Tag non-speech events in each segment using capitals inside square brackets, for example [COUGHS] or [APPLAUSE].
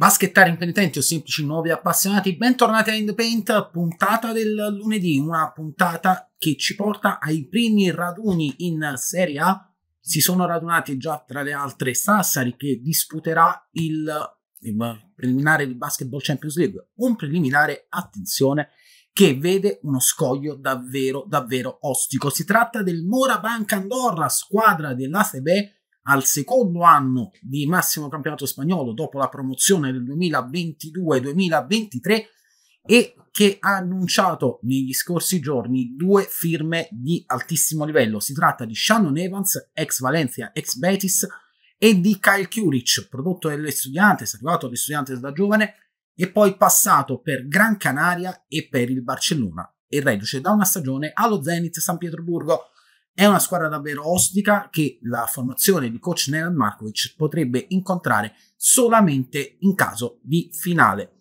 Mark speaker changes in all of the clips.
Speaker 1: Baschettari impenitenti o semplici nuovi appassionati, bentornati a In puntata del lunedì, una puntata che ci porta ai primi raduni in Serie A. Si sono radunati già tra le altre Sassari che disputerà il, il preliminare di Basketball Champions League, un preliminare, attenzione, che vede uno scoglio davvero, davvero ostico. Si tratta del Mora Banca Andorra, squadra dell'ASB al secondo anno di massimo campionato spagnolo dopo la promozione del 2022-2023 e che ha annunciato negli scorsi giorni due firme di altissimo livello. Si tratta di Shannon Evans, ex Valencia, ex Betis, e di Kyle Curic, prodotto delle è arrivato alle da giovane, e poi passato per Gran Canaria e per il Barcellona, e reduce da una stagione allo Zenit San Pietroburgo. È una squadra davvero ostica che la formazione di coach Nenad Markovic potrebbe incontrare solamente in caso di finale.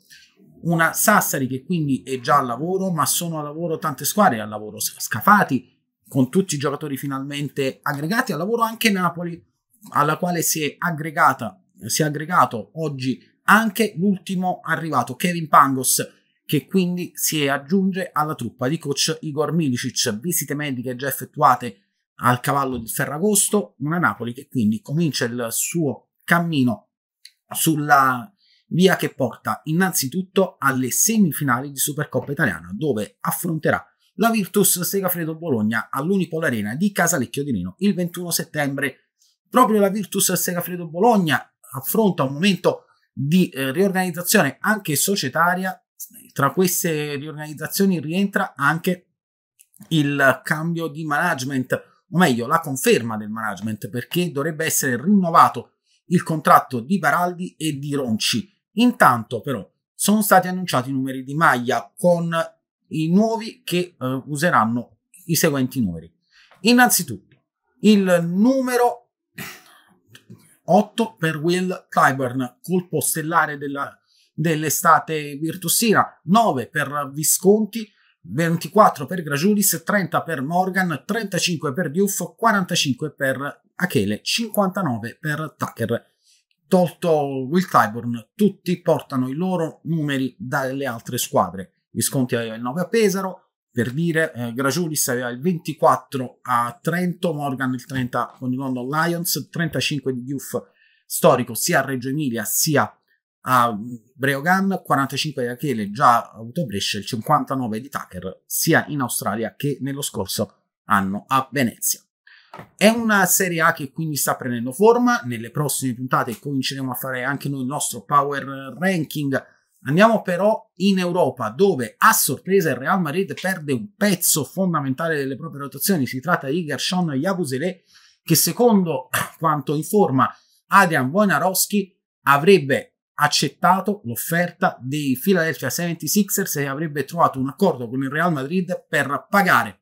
Speaker 1: Una Sassari che quindi è già al lavoro, ma sono al lavoro tante squadre, al lavoro Scafati, con tutti i giocatori finalmente aggregati, al lavoro anche Napoli, alla quale si è, aggregata, si è aggregato oggi anche l'ultimo arrivato, Kevin Pangos, che quindi si aggiunge alla truppa di coach Igor Milicic, visite mediche già effettuate al cavallo di Ferragosto, una Napoli che quindi comincia il suo cammino sulla via che porta innanzitutto alle semifinali di Supercoppa Italiana, dove affronterà la Virtus Segafredo Bologna all'Unipol Arena di Casalecchio di Reno il 21 settembre. Proprio la Virtus Segafredo Bologna affronta un momento di eh, riorganizzazione anche societaria tra queste riorganizzazioni rientra anche il cambio di management, o meglio la conferma del management, perché dovrebbe essere rinnovato il contratto di Baraldi e di Ronci. Intanto però sono stati annunciati i numeri di maglia con i nuovi che eh, useranno i seguenti numeri. Innanzitutto il numero 8 per Will Clyburn, colpo stellare della dell'estate virtussina, 9 per Visconti, 24 per Gragiulis, 30 per Morgan, 35 per Diouf, 45 per Achele, 59 per Tucker. Tolto Will Tyburn, tutti portano i loro numeri dalle altre squadre. Visconti aveva il 9 a Pesaro, per dire, eh, Gragiulis aveva il 24 a Trento, Morgan il 30 con i London Lions, 35 di Diouf storico sia a Reggio Emilia sia a a Breogan, 45 di Achele, già avuto a Brescia, il 59 di Tucker, sia in Australia che nello scorso anno a Venezia. È una Serie A che quindi sta prendendo forma, nelle prossime puntate cominceremo a fare anche noi il nostro power ranking. Andiamo però in Europa dove a sorpresa il Real Madrid perde un pezzo fondamentale delle proprie rotazioni, si tratta di Gershon Yabusele che secondo [COUGHS] quanto informa Adrian Wojnarowski avrebbe accettato l'offerta dei Philadelphia 76ers e avrebbe trovato un accordo con il Real Madrid per pagare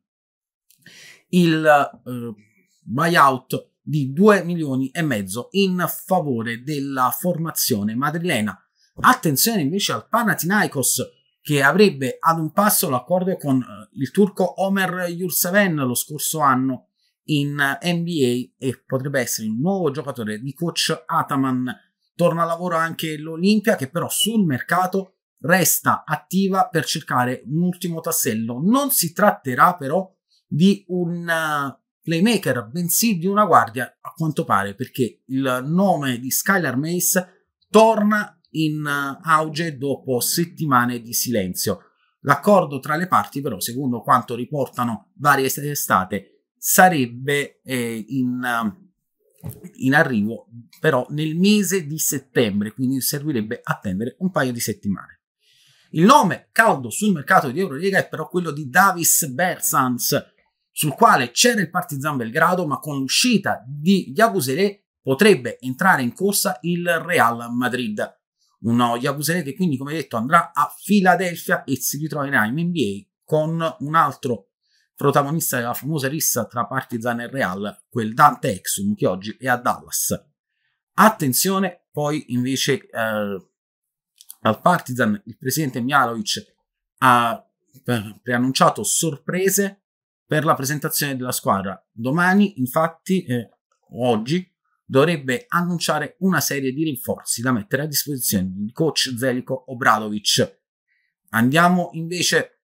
Speaker 1: il eh, buyout di 2 milioni e mezzo in favore della formazione madrilena. Attenzione invece al Panathinaikos che avrebbe ad un passo l'accordo con eh, il turco Omer Yurseven lo scorso anno in NBA e potrebbe essere un nuovo giocatore di coach Ataman torna a lavoro anche l'Olimpia che però sul mercato resta attiva per cercare un ultimo tassello. Non si tratterà però di un eh, playmaker, bensì di una guardia a quanto pare, perché il nome di Skylar Mace torna in eh, auge dopo settimane di silenzio. L'accordo tra le parti però, secondo quanto riportano varie estate, sarebbe eh, in eh, in arrivo però nel mese di settembre, quindi servirebbe attendere un paio di settimane. Il nome caldo sul mercato di Eurolega è però quello di Davis Bersans, sul quale c'era il Partizan Belgrado, ma con l'uscita di Yabusele potrebbe entrare in corsa il Real Madrid. Uno Yabusele che quindi, come detto, andrà a Filadelfia e si ritroverà in NBA con un altro protagonista della famosa rissa tra Partizan e Real, quel Dante Exum che oggi è a Dallas. Attenzione poi invece eh, al Partizan, il presidente Mialovic ha preannunciato sorprese per la presentazione della squadra. Domani, infatti, eh, oggi, dovrebbe annunciare una serie di rinforzi da mettere a disposizione di coach Zelico Obradovic. Andiamo invece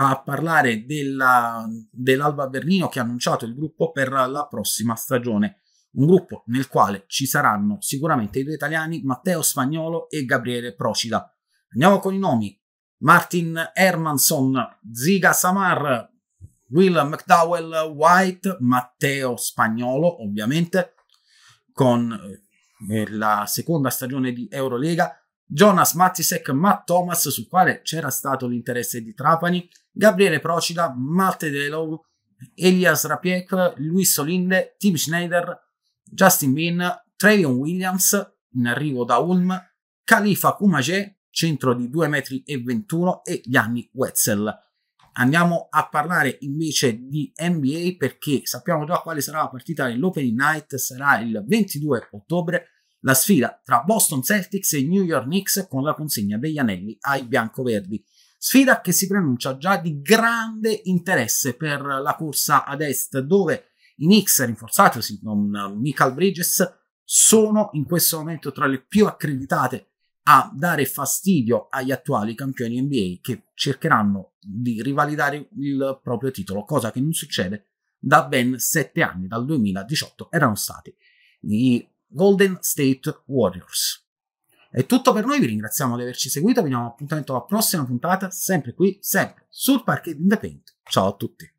Speaker 1: a parlare della, dell'Alba Berlino che ha annunciato il gruppo per la prossima stagione. Un gruppo nel quale ci saranno sicuramente i due italiani Matteo Spagnolo e Gabriele Procida. Andiamo con i nomi. Martin Hermanson, Ziga Samar, Will McDowell White, Matteo Spagnolo ovviamente, con eh, la seconda stagione di Eurolega, Jonas Mattisek, Matt Thomas, sul quale c'era stato l'interesse di Trapani, Gabriele Procida, Malte Delow, Elias Rapiek, Luis Solinde, Tim Schneider, Justin Bean, Travion Williams, in arrivo da Ulm, Khalifa Kumage, centro di 2,21 m, e Gianni Wetzel. Andiamo a parlare invece di NBA perché sappiamo già quale sarà la partita dell'Opening Night, sarà il 22 ottobre la sfida tra Boston Celtics e New York Knicks con la consegna degli anelli ai biancoverdi. Sfida che si pronuncia già di grande interesse per la corsa ad est, dove i Knicks, rinforzati con Michael Bridges, sono in questo momento tra le più accreditate a dare fastidio agli attuali campioni NBA che cercheranno di rivalidare il proprio titolo, cosa che non succede da ben sette anni, dal 2018 erano stati i Golden State Warriors. È tutto per noi, vi ringraziamo di averci seguito, vi diamo appuntamento alla prossima puntata, sempre qui, sempre sul parquet indipendente. Ciao a tutti!